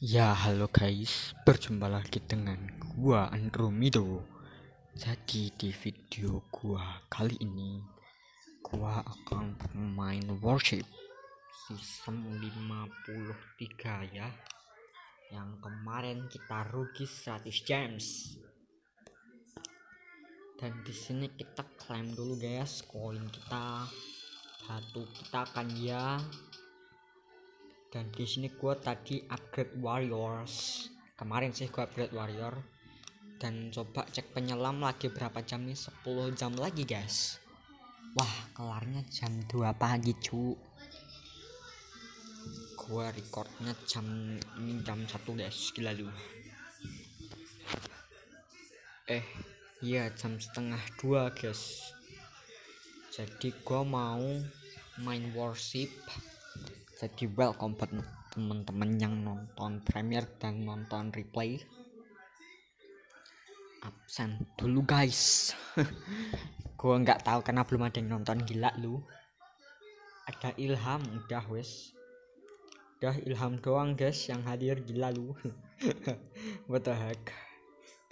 Ya halo guys, berjumpa lagi dengan gua Andromido Jadi di video gua kali ini Gua akan bermain worship Season 53 ya Yang kemarin kita rugi 100 gems Dan di sini kita klaim dulu guys Koin kita Satu kita akan ya dan di sini gue tadi upgrade warriors kemarin sih gue upgrade warrior dan coba cek penyelam lagi berapa jam nih 10 jam lagi guys wah kelarnya jam 2 pagi cu gue recordnya jam ini jam 1 guys gila lu eh iya jam setengah 2 guys jadi gue mau main worship jadi welcome buat teman-teman yang nonton premier dan nonton replay absen dulu guys gue nggak tahu karena belum ada yang nonton gila lu ada ilham udah wes udah ilham doang guys yang hadir gila lu what the heck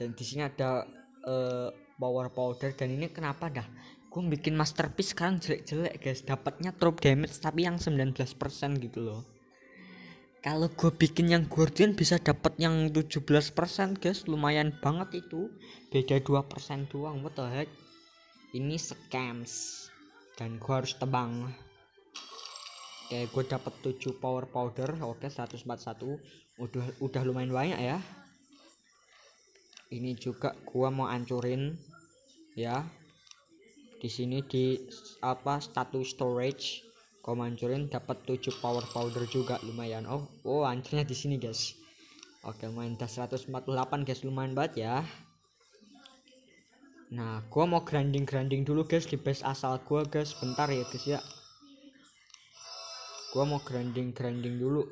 dan di sini ada uh, power powder dan ini kenapa dah gue bikin masterpiece sekarang jelek-jelek guys dapatnya drop damage tapi yang 19% gitu loh kalau gue bikin yang guardian bisa dapat yang 17% guys lumayan banget itu beda 2% doang what the heck ini scams dan gue harus tebang Oke, gue dapat 7 power powder. Oke, 141. Udah udah lumayan banyak ya. Ini juga gua mau ancurin, ya di sini di apa status storage command dapat 7 power powder juga lumayan oh oh hancurnya di sini guys oke main dah 148 guys lumayan banget ya nah gua mau grinding grinding dulu guys di base asal gua guys bentar ya guys ya gua mau grinding grinding dulu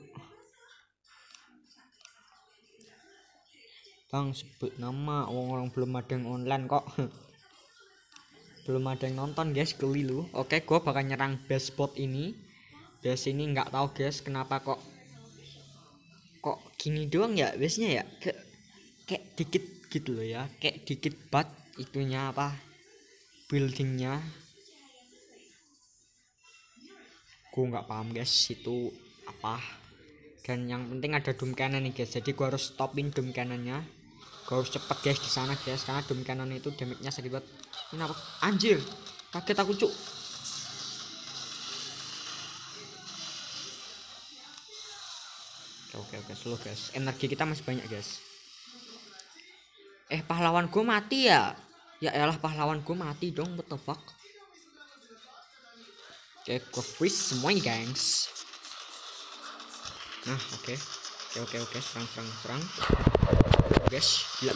bang sebut nama orang orang belum ada yang online kok belum ada yang nonton guys geli lu oke gue bakal nyerang base spot ini base ini nggak tahu guys kenapa kok kok gini doang ya biasanya ya ke kayak dikit gitu loh ya kayak dikit bat itunya apa buildingnya gue nggak paham guys itu apa dan yang penting ada doom cannon nih guys jadi gue harus stopin doom cannonnya gue harus cepet guys di sana guys karena doom cannon itu damage-nya sedikit Kenapa? Anjir. Kaget aku, Cuk. Oke, oke, slow, guys. Energi kita masih banyak, guys. Eh, pahlawan gue mati ya. Ya elah pahlawan gue mati dong, what the fuck. Oke, gue freeze semuanya, guys Nah, oke. Okay. Oke, oke, oke, serang, serang, serang. Guys, gila.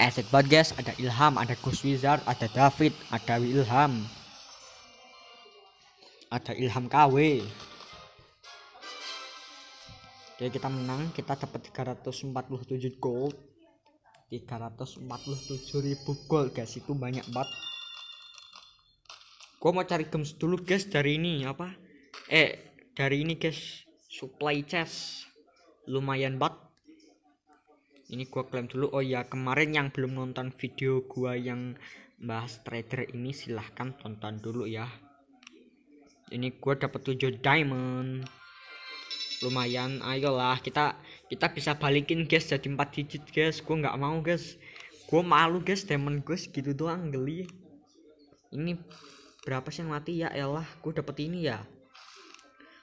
Asset Podcast, ada Ilham, ada Gus Wizard, ada David, ada Wilham. Ada Ilham KW. Oke, kita menang, kita dapat 347 gold. ribu gold, guys. Itu banyak banget. Gua mau cari gems dulu, guys, dari ini apa? Eh, dari ini, guys. Supply chest. Lumayan banget ini gua klaim dulu oh ya kemarin yang belum nonton video gua yang bahas trader ini silahkan tonton dulu ya ini gua dapat 7 diamond lumayan ayolah kita kita bisa balikin guys jadi 4 digit guys gua nggak mau guys gua malu guys diamond guys gitu doang geli ini berapa sih yang mati ya elah gua dapet ini ya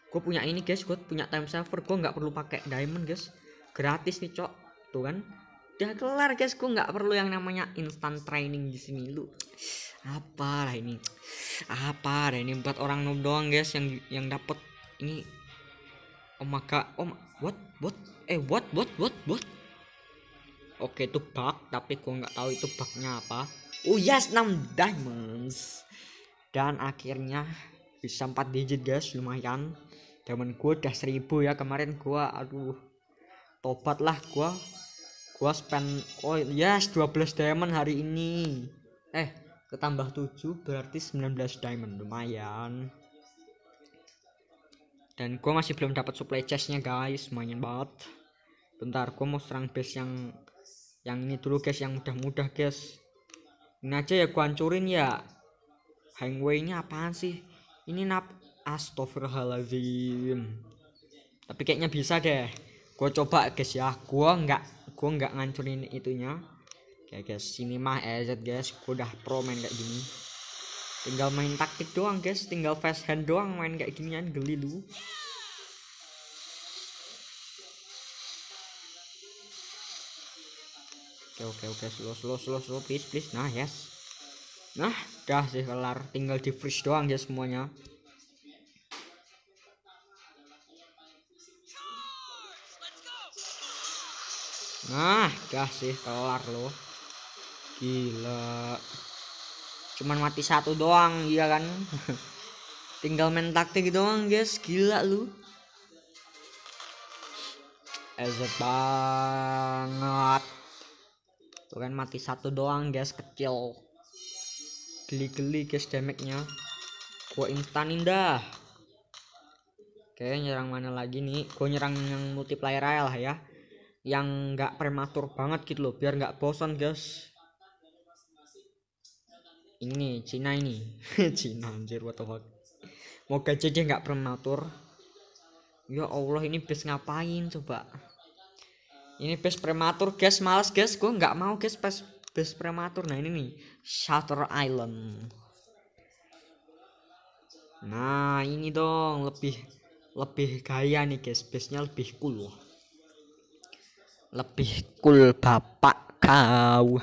gua punya ini guys gua punya time saver gua nggak perlu pakai diamond guys gratis nih cok tuh kan udah kelar guys gue nggak perlu yang namanya instant training di sini lu apa lah ini apa lah ini buat orang noob doang guys yang yang dapat ini oh maka om oh, what what eh what what what what oke itu bug tapi gue nggak tahu itu bugnya apa oh yes 6 diamonds dan akhirnya bisa 4 digit guys lumayan diamond gue udah 1000 ya kemarin gue aduh tobat lah gua gua spend oh yes 12 diamond hari ini eh ketambah 7 berarti 19 diamond lumayan dan gue masih belum dapat supply chestnya guys lumayan banget bentar gue mau serang base yang yang ini dulu guys yang mudah-mudah guys ini aja ya gua hancurin ya hangway nya apaan sih ini nap astagfirullahaladzim tapi kayaknya bisa deh gue coba guys ya gue nggak gue nggak ngancurin itunya kayak guys, sini mah EZ guys, gue udah pro main kayak gini. Tinggal main taktik doang guys, tinggal fast hand doang main kayak gini ginian geli lu. Oke oke oke, slow slow slow slow please please. Nah, yes. Nah, dah sih kelar, tinggal di freeze doang guys semuanya. Nah, dah sih kelar loh. Gila. Cuman mati satu doang, iya kan? Tinggal main taktik doang, guys. Gila lu. Ez banget. Tuh kan mati satu doang, guys, kecil. Geli-geli, guys, damage-nya. Gua instanin dah. Oke, nyerang mana lagi nih? Gua nyerang yang multiplayer lah ya yang nggak prematur banget gitu loh biar nggak bosan guys ini Cina ini Cina anjir what the fuck moga jadi nggak prematur ya Allah ini bis ngapain coba ini bis prematur guys males guys gue nggak mau guys bis, bis prematur nah ini nih Shutter Island nah ini dong lebih lebih gaya nih guys bisnya lebih cool lebih cool bapak kau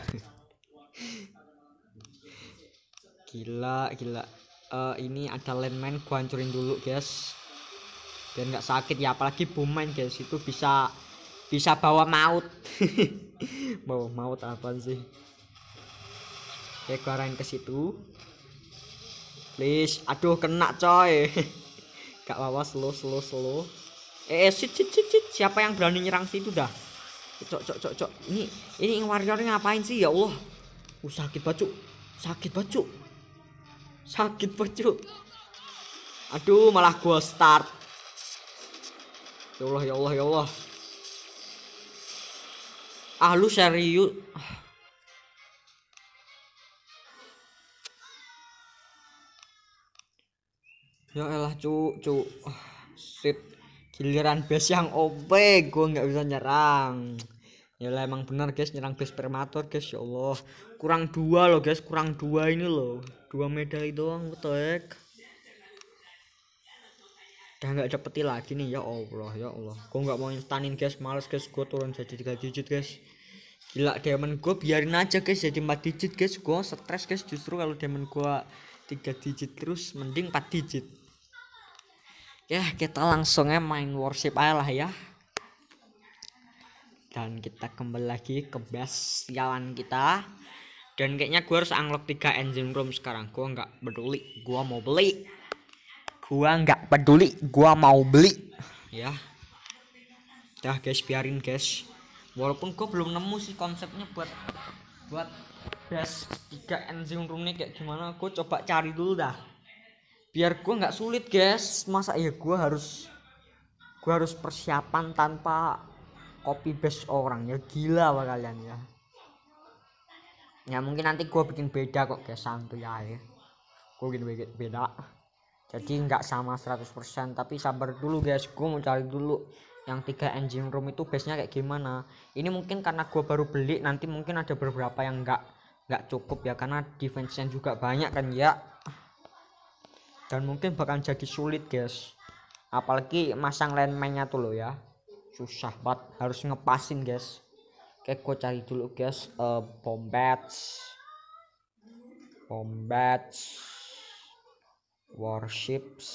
gila gila uh, ini ada landmine gua hancurin dulu guys dan nggak sakit ya apalagi bumen guys itu bisa bisa bawa maut bawa maut apa sih oke gua ke situ please aduh kena coy gak lawas slow slow slow eh, eh sit, sit sit sit siapa yang berani nyerang situ dah cok cok cok cok ini ini warrior ngapain sih ya Allah uh sakit bacu sakit bacu sakit bacu aduh malah gua start ya Allah ya Allah ya Allah ah lu serius ya elah cu cu shit giliran base yang OP gue nggak bisa nyerang ya emang benar guys nyerang base permator guys ya Allah. Kurang dua loh guys, kurang dua ini loh. Dua medali doang betek. Udah nggak dapetin lagi nih ya Allah ya Allah. gua nggak mau instanin guys, males guys gua turun jadi tiga digit guys. Gila diamond gua biarin aja guys jadi empat digit guys. gua stres guys justru kalau diamond gua tiga digit terus mending empat digit. Ya kita langsungnya main worship aja lah ya dan kita kembali lagi ke base jalan kita dan kayaknya gue harus unlock 3 engine room sekarang gue nggak peduli gue mau beli gue nggak peduli gue mau beli ya dah guys biarin guys walaupun gue belum nemu sih konsepnya buat buat base 3 engine room ini kayak gimana gue coba cari dulu dah biar gue nggak sulit guys masa ya gue harus gue harus persiapan tanpa copy paste orang ya gila apa kalian ya ya mungkin nanti gue bikin beda kok kayak santuy ya gue bikin beda jadi nggak sama 100% tapi sabar dulu guys gue mau cari dulu yang tiga engine room itu base nya kayak gimana ini mungkin karena gue baru beli nanti mungkin ada beberapa yang nggak nggak cukup ya karena defense nya juga banyak kan ya dan mungkin bakal jadi sulit guys apalagi masang landmine nya tuh loh ya susah banget harus ngepasin guys oke gue cari dulu guys uh, eh, bombats bombats warships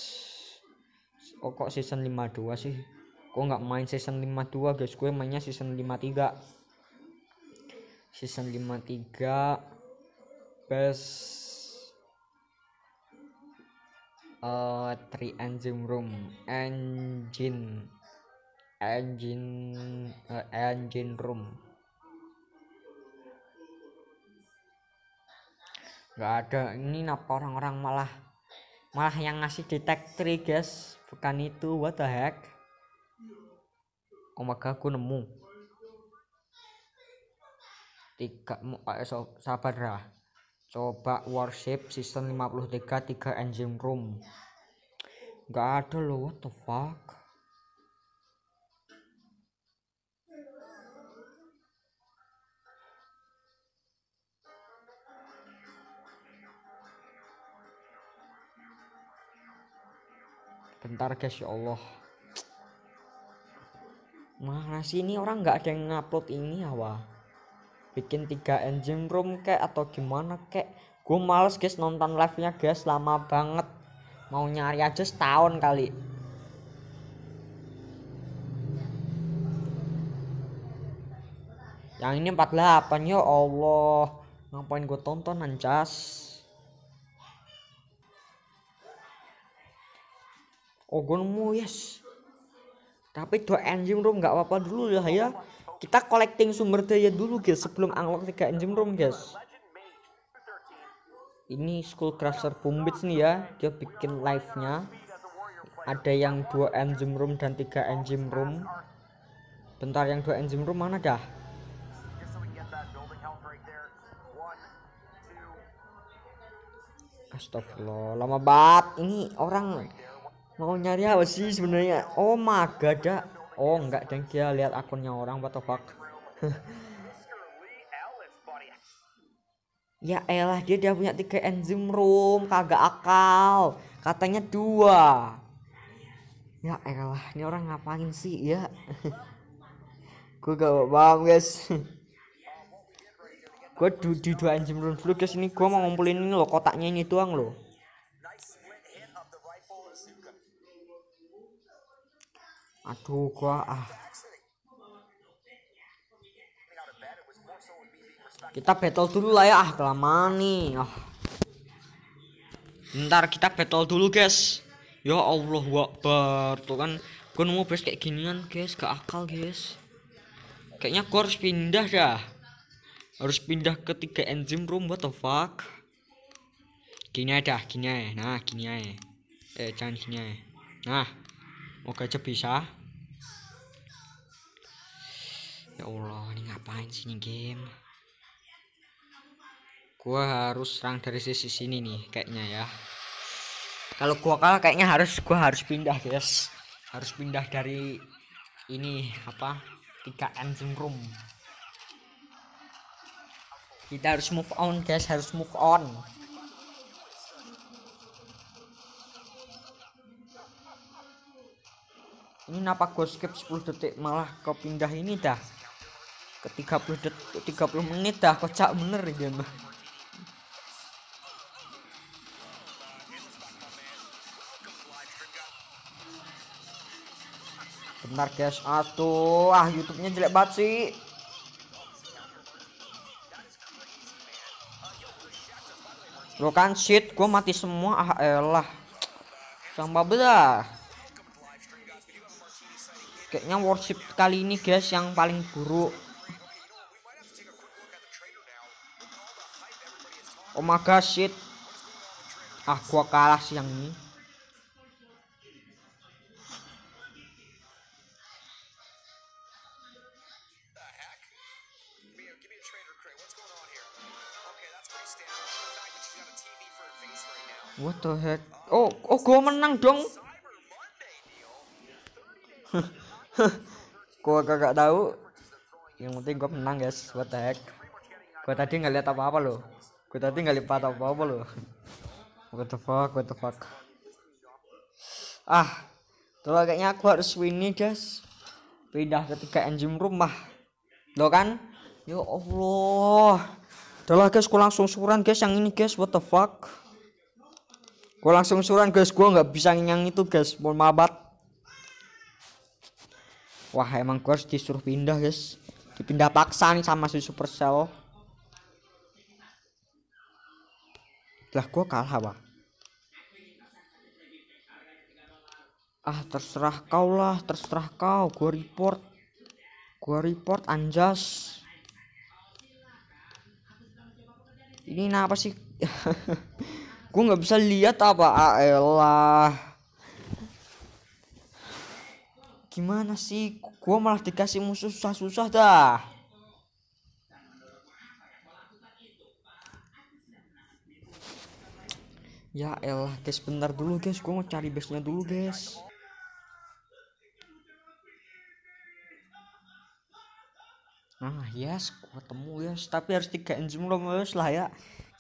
oh kok season 52 sih kok nggak main season 52 guys gue mainnya season 53 season 53 best uh, eh, tri engine room engine engine uh, engine room nggak ada ini napa orang-orang malah malah yang ngasih detect guys bukan itu what the heck oh aku nemu tiga eh, so, sabar lah coba worship season 53 3 engine room nggak ada loh what the fuck bentar guys ya Allah mana sih ini orang nggak ada yang ngupload ini ya bikin tiga engine room kek atau gimana kek gue males guys nonton live nya guys lama banget mau nyari aja setahun kali yang ini 48 ya Allah ngapain gue tonton anjas ogonmu yes tapi dua enzim room nggak apa-apa dulu lah ya, ya kita collecting sumber daya dulu guys sebelum unlock tiga enzim room guys ini school crusher bumbits nih ya dia bikin live nya ada yang dua enzim room dan tiga enzim room bentar yang dua enzim room mana dah Astagfirullah, lama banget ini orang mau nyari apa sih sebenarnya oh god ada oh enggak deng dia lihat akunnya orang what the fuck ya elah dia udah punya tiga enzim room kagak akal katanya dua ya elah ini orang ngapain sih ya gue gak paham guys gue di dua enzim room dulu guys ini gue mau ngumpulin ini loh kotaknya ini doang loh aduh gua ah kita battle dulu lah ya ah kelamaan nih ah ntar kita battle dulu guys ya Allah wakbar tuh kan gua nemu base kayak ginian guys gak akal guys kayaknya gue harus pindah dah harus pindah ke tiga enzim room what the fuck gini aja gini aja nah gini aja eh jangan gini aja nah moga aja bisa ya Allah ini ngapain sih ini game gua harus serang dari sisi sini nih kayaknya ya kalau gua kalah kayaknya harus gua harus pindah guys harus pindah dari ini apa tiga engine room kita harus move on guys harus move on ini kenapa gue skip 10 detik malah kau pindah ini dah ke 30 detik 30 menit dah kocak bener ya mah bentar guys atuh ah YouTube-nya jelek banget sih Lo kan shit, gua mati semua ah elah. Sama bedah. Kayaknya worship kali ini guys yang paling buruk. Oh my god shit. Ah, gua kalah siang ini. What the heck? Oh, oh gua menang dong. gua kagak tahu. Yang penting gua menang, guys. What the heck? Gua tadi nggak lihat apa-apa loh gue tadi nggak lipat apa apa loh what the fuck what ah Tuh kayaknya aku harus ini guys Pindah ke tiga engine rumah lo kan Ya Allah Tuh guys aku langsung suran guys yang ini guys What the fuck langsung suran guys gua nggak bisa nyanyi itu guys Mohon mabat Wah emang gue harus disuruh pindah guys Dipindah paksa nih sama si Supercell Lah gua kalah, Pak. Ah, terserah kau lah, terserah kau. Gua report. Gua report anjas. Ini kenapa sih? gua nggak bisa lihat apa alah. Ah, Gimana sih? Gua malah dikasih musuh susah-susah dah. Ya elah guys bentar dulu guys gue mau cari base nya dulu guys Nah yes ya, gue temu guys tapi harus 3 enzim room guys lah ya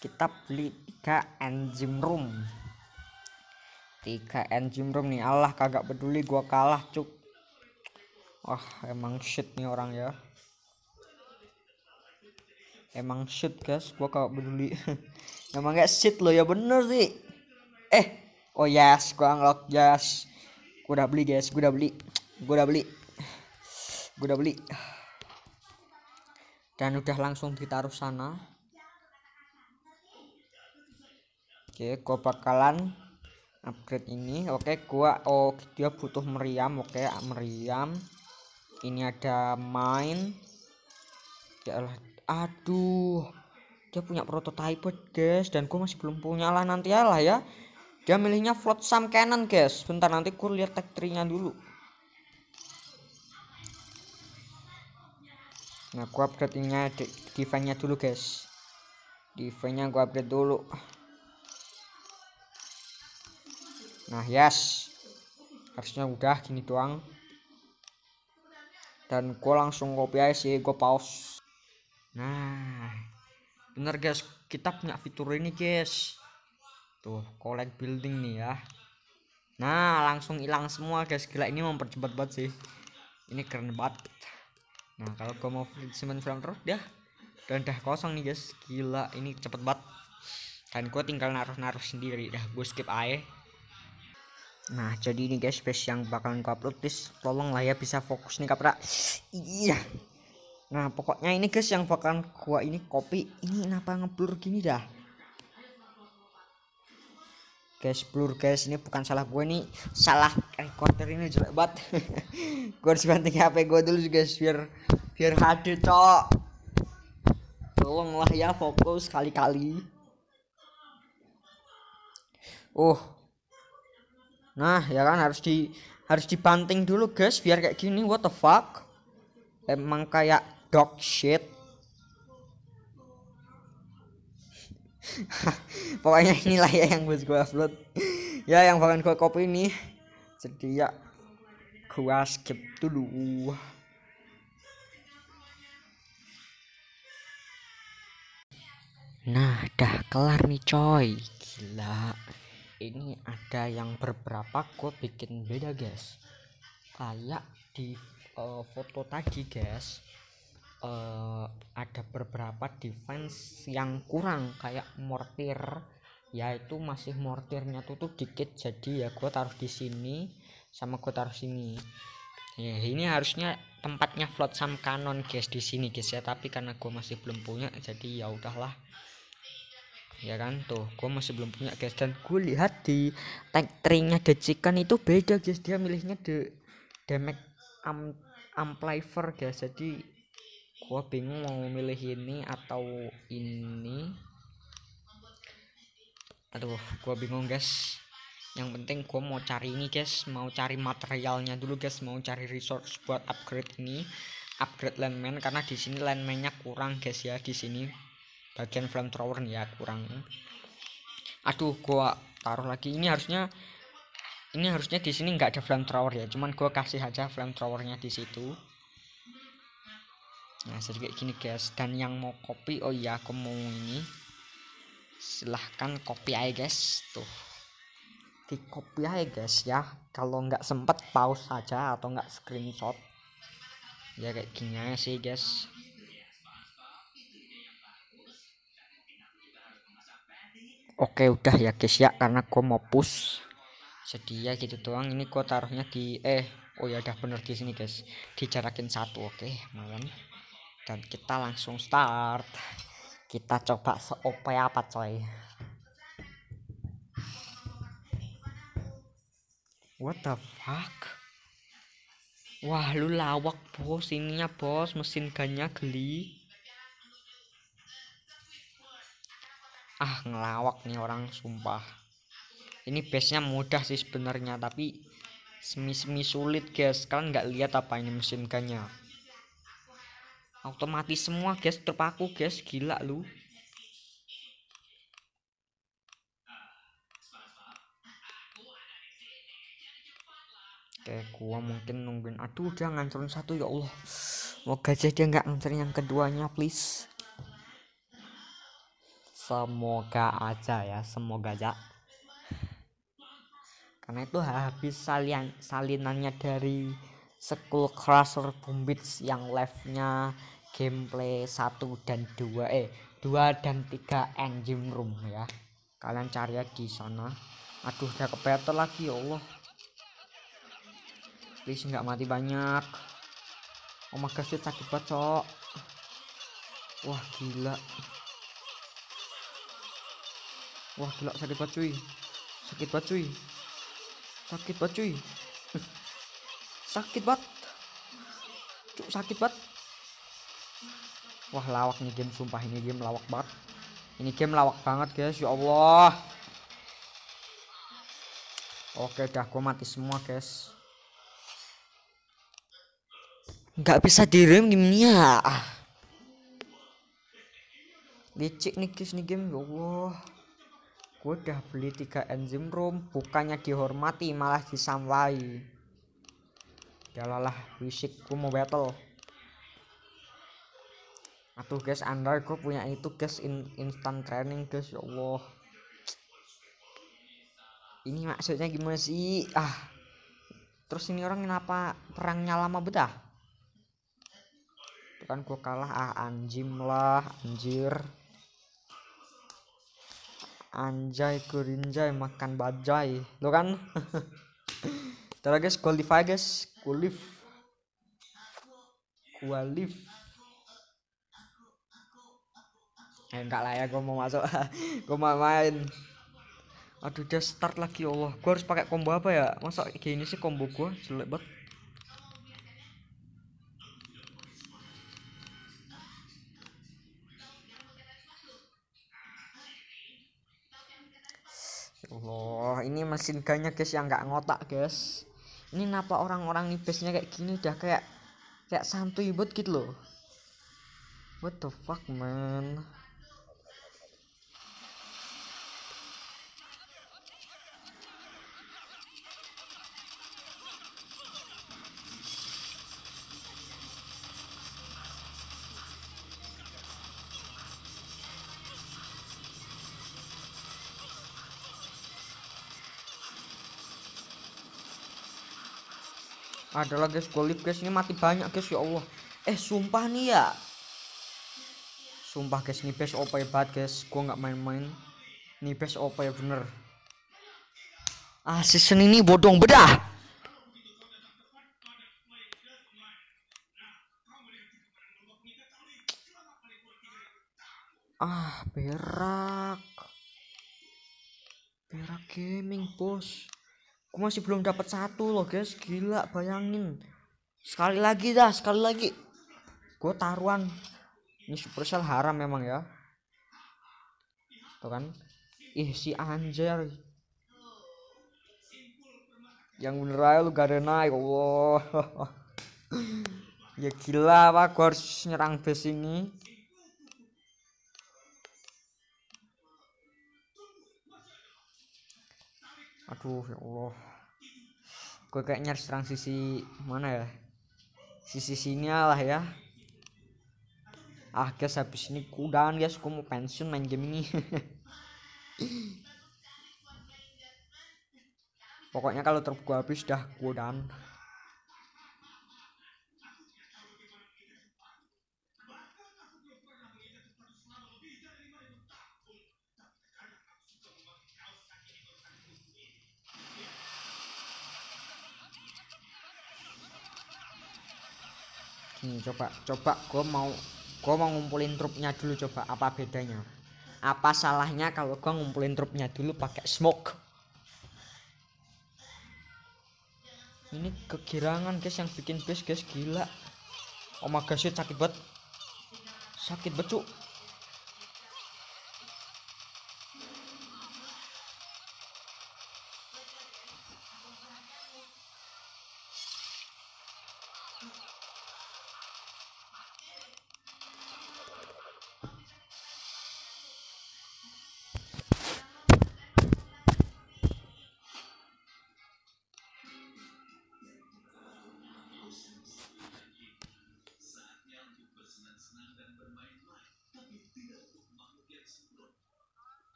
Kita beli 3 enzim room 3 enzim room nih Allah kagak peduli gue kalah cuk Wah emang shit nih orang ya emang shit guys gua kagak peduli emang gak shit lo ya bener sih eh oh yes gua unlock yes gua udah beli guys gua udah beli gua udah beli gua udah beli dan udah langsung ditaruh sana oke gua bakalan upgrade ini oke gua oh dia butuh meriam oke meriam ini ada main ya aduh dia punya prototype guys dan gue masih belum punya lah nanti ya lah ya dia milihnya Sam cannon, guys. Bentar nanti gue lihat tag tree-nya dulu. Nah, gue upgrade-nya defense-nya dulu, guys. Defense-nya gue upgrade dulu. Nah, yes. Harusnya udah gini doang. Dan gue langsung copy aja sih, gue pause. Nah, bener guys, kita punya fitur ini, guys tuh collect building nih ya nah langsung hilang semua guys gila ini mempercepat banget sih ini keren banget nah kalau gue mau simpan frame terus dah dan dah kosong nih guys gila ini cepet banget dan gue tinggal naruh-naruh sendiri dah gue skip aja Nah, jadi ini guys space yang bakalan gua upload please lah ya bisa fokus nih Kapra. Iya. Nah, pokoknya ini guys yang bakalan gua ini copy ini kenapa ngeblur gini dah guys blur guys ini bukan salah gue nih salah recorder ini jelek banget gue harus ganti HP gue dulu guys biar biar HD cok tolonglah ya fokus kali-kali uh oh. nah ya kan harus di harus dibanting dulu guys biar kayak gini what the fuck emang kayak dog shit pokoknya inilah ya yang gue gue upload ya yang pengen gue copy ini jadi ya gue skip dulu nah dah kelar nih coy gila ini ada yang beberapa gue bikin beda guys kayak di uh, foto tadi guys uh, ada beberapa defense yang kurang kayak mortir yaitu masih mortirnya tuh tuh dikit jadi ya gue taruh di sini sama gue taruh sini ya ini harusnya tempatnya float sam kanon guys di sini guys ya tapi karena gue masih belum punya jadi ya udahlah ya kan tuh gue masih belum punya guys dan gue lihat di tag nya the chicken itu beda guys dia milihnya the damage amplifier guys jadi gue bingung mau milih ini atau ini aduh gue bingung guys yang penting gue mau cari ini guys mau cari materialnya dulu guys mau cari resource buat upgrade ini upgrade landman karena di sini landmannya kurang guys ya di sini bagian flamethrower ya kurang aduh gua taruh lagi ini harusnya ini harusnya di sini nggak ada flamethrower ya cuman gua kasih aja flamethrowernya di situ nah jadi kayak gini guys dan yang mau copy oh iya aku mau ini silahkan copy aja guys tuh di copy aja guys ya kalau nggak sempet pause saja atau nggak screenshot ya kayak gini aja sih guys oke udah ya guys ya karena gue mau push jadi ya gitu doang ini gue taruhnya di eh oh ya udah bener di sini guys dijarakin satu oke okay, malam dan kita langsung start kita coba seope apa coy what the fuck wah lu lawak bos ininya bos mesin gannya geli ah ngelawak nih orang sumpah ini base nya mudah sih sebenarnya tapi semi-semi sulit guys kalian nggak lihat apa ini mesin gannya otomatis semua guys terpaku gas guys gila lu Oke, gua mungkin nungguin. Aduh, dia ngancurin satu ya Allah. Semoga aja dia nggak ngancurin yang keduanya, please. Semoga aja ya, semoga aja. Karena itu habis salin salinannya dari School Crusher Bombits yang live-nya gameplay 1 dan 2 eh 2 dan 3 engine room ya kalian cari ya di sana aduh udah kepeter lagi ya Allah please nggak mati banyak oh my god sakit banget cok wah gila wah gila sakit banget cuy sakit banget cuy sakit banget cuy sakit banget cuk sakit banget Wah lawak nih game sumpah ini game lawak banget. Ini game lawak banget guys ya Allah. Oke udah aku mati semua guys. Gak bisa direm ya ah. Licik nih guys nih game ya Allah. Gue udah beli 3 enzim room bukannya dihormati malah disamwai. Yalah lah, wisik gue mau battle. Aduh guys, Android gue punya itu guys in instant training guys, ya Allah. Ini maksudnya gimana sih? Ah. Terus ini orang kenapa perangnya lama betah? Tuh kan gua kalah ah anjim lah, anjir. Anjay kurinjay makan bajai. Lo kan? Terus guys, qualify guys, qualif. Qualif enggak lah ya gua mau masuk gua mau main aduh dia start lagi ya Allah gua harus pakai combo apa ya masa gini sih combo gue jelek banget Oh, ini mesin ganya guys yang nggak ngotak guys ini kenapa orang-orang nih base nya kayak gini udah kayak kayak santuy buat gitu loh what the fuck man adalah guys golif guys ini mati banyak guys ya Allah eh sumpah nih ya sumpah guys ini base OP ya banget guys gua nggak main-main nih base OP ya, bener ah season ini bodong bedah ah berak berak gaming bos aku masih belum dapat satu loh guys gila bayangin sekali lagi dah sekali lagi gue taruhan ini supercell haram memang ya tuh kan ih si anjir yang bener aja lu gak ada naik Allah ya gila pak gue harus nyerang base ini aduh ya Allah gue kayaknya harus serang sisi mana ya sisi sini lah ya ah guys habis ini kudan guys gue mau pensiun main game ini pokoknya kalau terus gue habis dah kudan Hmm, coba, coba gue mau gue mau ngumpulin trupnya dulu coba apa bedanya? Apa salahnya kalau gue ngumpulin trupnya dulu pakai smoke? Ini kegirangan guys yang bikin base guys gila. Oh my gosh, sakit banget. Sakit becuk.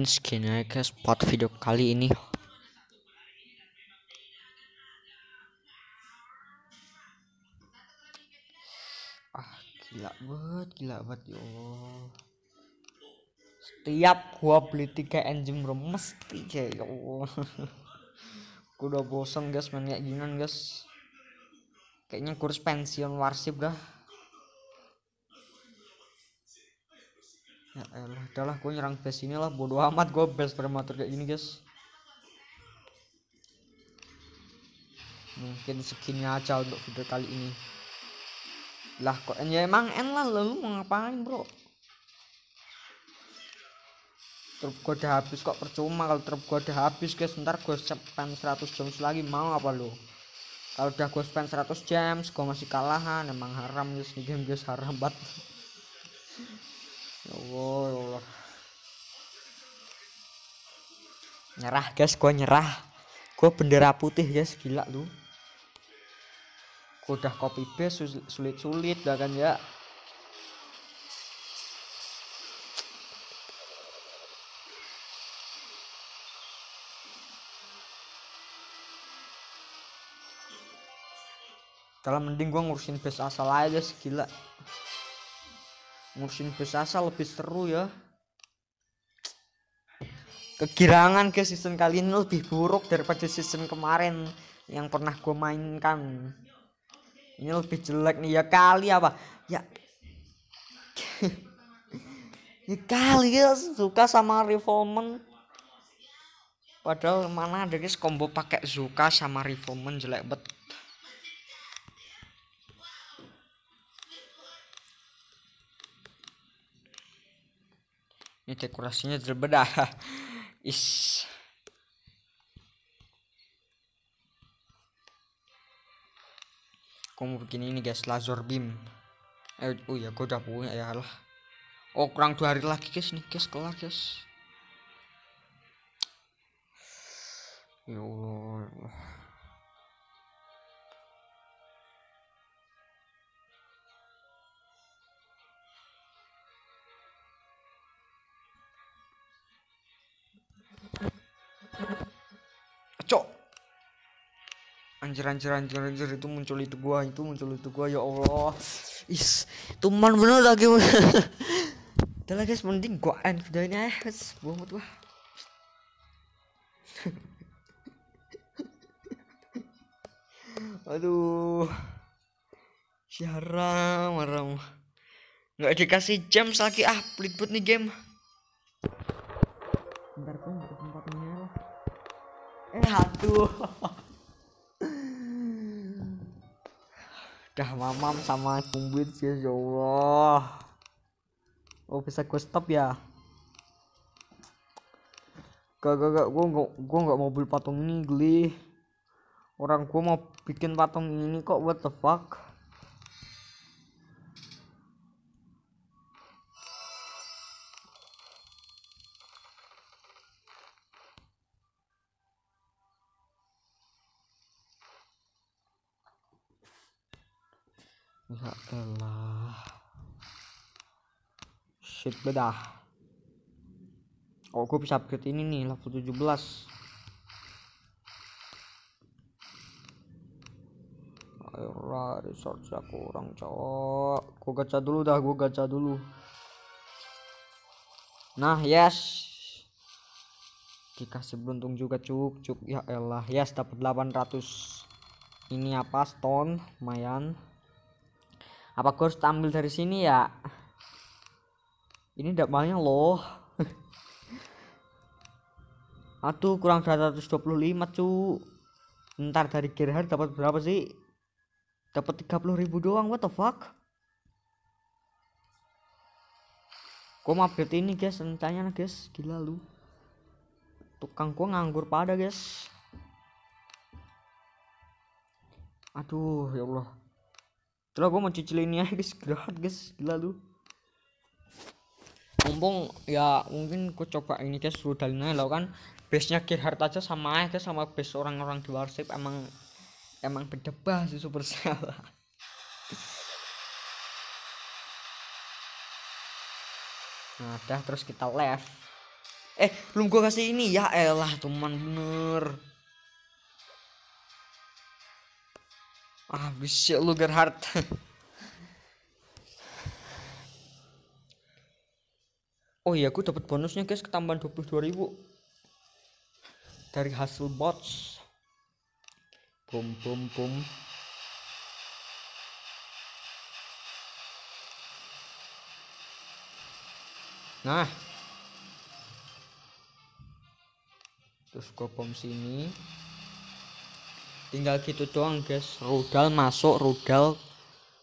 mungkin aja ke spot video kali ini ah gila banget gila banget yo. setiap gua beli tiga engine bro mesti ya yo gua udah bosen guys main kayak gini guys kayaknya kurs pensiun warship dah ya elah udahlah gue nyerang base ini lah bodo amat gue base prematur kayak gini guys mungkin segini aja untuk video kali ini lah kok ya emang en lah lu mau ngapain bro terus gue udah habis kok percuma kalau terus gue udah habis guys ntar gue spend 100 gems lagi mau apa lu kalau udah gue spend 100 gems gue masih kalahan emang haram guys ini game guys haram banget Allah ya Allah nyerah guys gua nyerah Gua bendera putih ya gila lu Gua udah copy paste sulit-sulit dah kan ya Kalau mending gua ngurusin base asal aja segila musim besasa lebih seru ya kegirangan ke season kali ini lebih buruk daripada season kemarin yang pernah gue mainkan ini lebih jelek nih ya kali apa ya ya kali ya suka sama reformen padahal mana dari combo pakai suka sama reformen jelek banget ini dekorasinya berbeda is aku mau bikin ini guys laser beam eh oh ya gue udah punya ya lah oh kurang dua hari lagi guys nih guys kelar guys ya anjir anjir anjir anjir itu muncul itu gua itu muncul itu gua ya Allah is tuman bener lagi udah lah guys mending gua end ini eh gua mau tuh aduh siaram maram nggak dikasih jam lagi ah pelit nih game bentar pun ada tempatnya eh aduh dah mamam sama kumbit sih ya Allah oh bisa gue stop ya gak gak gak gue gak gue gak mau beli patung ini geli orang gue mau bikin patung ini kok what the fuck shit bedah oh gue bisa upgrade ini nih level 17 ayolah resource ya kurang cowok gue gacha dulu dah gue gacha dulu nah yes dikasih beruntung juga cuk cuk ya elah yes dapat 800 ini apa stone lumayan apa gue harus ambil dari sini ya ini tidak banyak loh Aduh kurang 125 cu Ntar dari Gerhard dapat berapa sih Dapat 30 ribu doang what the fuck Gua mau update ini guys Entahnya guys gila lu Tukang gua nganggur pada guys Aduh ya Allah Terus gua mau cicil ini ya guys Gerhard guys gila lu mumpung ya mungkin ku coba ini guys rudalnya lo kan base nya Gerhard aja sama aja sama base orang-orang di warship emang emang beda sih sih salah. nah dah terus kita left eh belum gua kasih ini ya elah teman bener ah bisa lu Gerhard oh iya aku dapat bonusnya guys ketambahan 22.000 dari hasil bots Bum bum bum. nah terus gue bom sini tinggal gitu doang guys rudal masuk rudal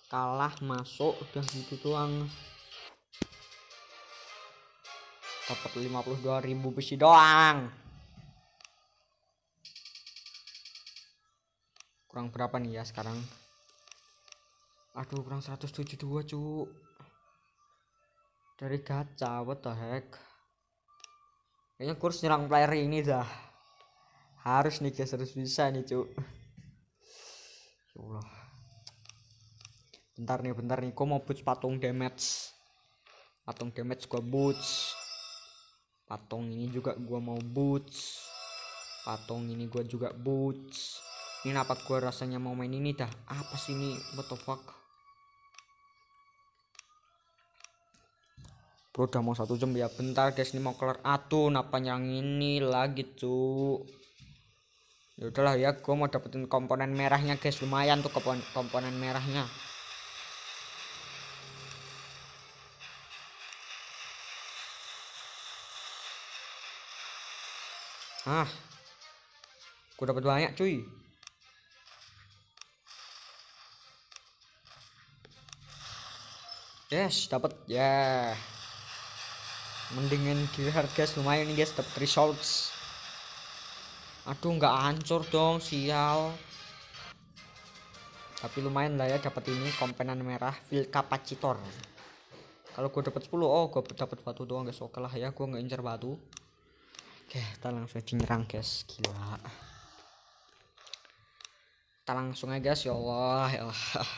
kalah masuk udah gitu doang dapat 52.000 besi doang kurang berapa nih ya sekarang aduh kurang 172 cu dari gacha what the heck kayaknya kurs nyerang player ini dah harus nih guys harus bisa nih cu ya bentar nih bentar nih gua mau boots patung damage patung damage gua boots patung ini juga gua mau boots patung ini gua juga boots ini apa gua rasanya mau main ini dah apa sih ini what the fuck bro udah mau satu jam ya bentar guys ini mau kelar atuh napa yang ini lagi tuh? ya udahlah ya gua mau dapetin komponen merahnya guys lumayan tuh komponen merahnya ah gue dapat banyak cuy yes dapat ya yeah. mendingan kill harga lumayan nih guys dapat results aduh nggak hancur dong sial tapi lumayan lah ya dapat ini komponen merah fill capacitor kalau gue dapat 10 oh gue dapat batu doang guys oke lah ya gue nggak incer batu Oke, kita langsung aja nyerang guys, gila. Kita langsung aja guys, ya Allah, ya Allah.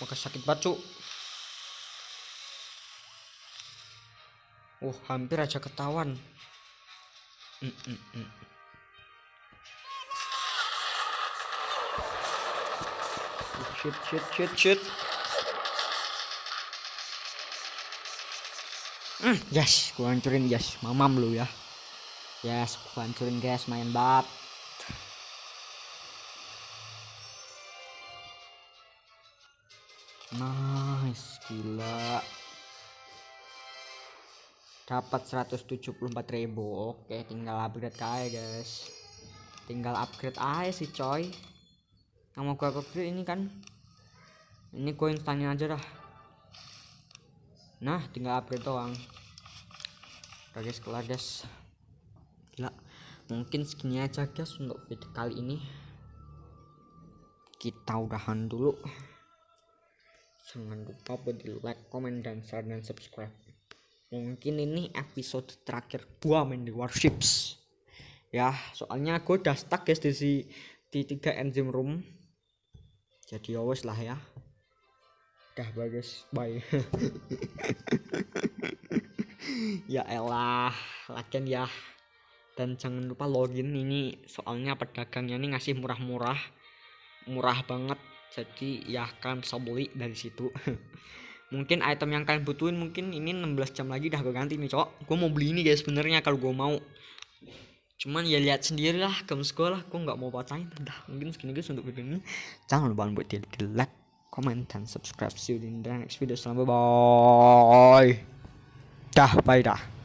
maka sakit bacu Uh, hampir aja ketahuan. Mm -mm -mm. shit, shit, shit, shit. Hmm, yes, gua hancurin yes, mamam lu ya. Yes, gua hancurin guys, main bat. dapat 174.000 oke tinggal upgrade aja guys tinggal upgrade aja sih coy yang mau gue upgrade ini kan ini gue instanin aja dah nah tinggal upgrade doang udah guys kelar guys gila mungkin segini aja guys untuk video kali ini kita udahan dulu jangan lupa buat di like comment dan share dan subscribe mungkin ini episode terakhir gua main di warships ya soalnya gua udah stuck guys di si di tiga engine room jadi always ya lah ya udah bagus bye ya elah lagian ya dan jangan lupa login ini soalnya pedagangnya ini ngasih murah-murah murah banget jadi ya kan sobli dari situ mungkin item yang kalian butuhin mungkin ini 16 jam lagi dah gue ganti nih cok gue mau beli ini guys sebenarnya kalau gue mau cuman ya lihat sendiri lah kamu sekolah gue nggak mau patahin dah mungkin segini guys untuk video ini jangan lupa buat di like comment dan subscribe see you in next video selamat bye dah bye dah